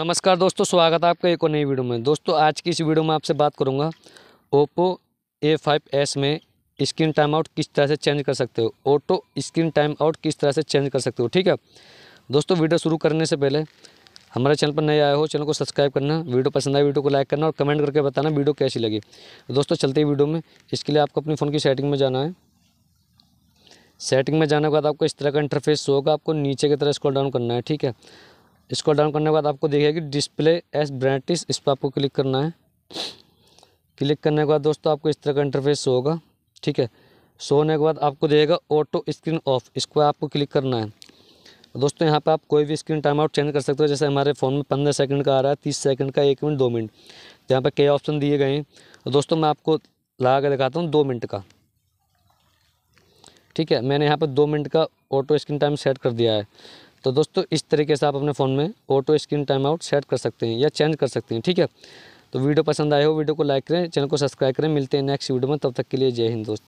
नमस्कार दोस्तों स्वागत है आपका एक और नई वीडियो में दोस्तों आज की इस वीडियो में आपसे बात करूंगा ओप्पो ए फाइव एस में स्क्रीन टाइम आउट किस तरह से चेंज कर सकते हो ऑटो स्क्रीन टाइम आउट किस तरह से चेंज कर सकते हो ठीक है दोस्तों वीडियो शुरू करने से पहले हमारे चैनल पर नए आए हो चैनल को सब्सक्राइब करना वीडियो पसंद आए वीडियो को लाइक करना और कमेंट करके बताना वीडियो कैसी लगी दोस्तों चलते ही वीडियो में इसके लिए आपको अपने फ़ोन की सेटिंग में जाना है सेटिंग में जाने के बाद आपको इस तरह का इंटरफेस होगा आपको नीचे की तरह स्क्रॉल डाउन करना है ठीक है इसको डाउन करने के बाद आपको देखिए कि डिस्प्ले एस ब्रांटिस इस पर आपको क्लिक करना है क्लिक करने के बाद दोस्तों आपको इस तरह का इंटरफेस होगा ठीक है शो होने के बाद आपको देगा ऑटो स्क्रीन ऑफ इसको आपको क्लिक करना है दोस्तों यहाँ पर आप कोई भी स्क्रीन टाइम आउट चेंज कर सकते हो जैसे हमारे फ़ोन में पंद्रह सेकंड का आ रहा है तीस सेकंड का एक मिनट दो मिनट यहाँ पर कई ऑप्शन दिए गए हैं तो दोस्तों मैं आपको लगा कर दिखाता हूँ दो मिनट का ठीक है मैंने यहाँ पर दो मिनट का ऑटो स्क्रीन टाइम सेट कर दिया है तो दोस्तों इस तरीके से आप अपने फ़ोन में auto screen time out set कर सकते हैं या चेंज कर सकते हैं ठीक है तो वीडियो पसंद आए हो वीडियो को लाइक करें चैनल को सब्सक्राइब करें मिलते हैं नेक्स्ट वीडियो में तब तक के लिए जय हिंद दोस्तों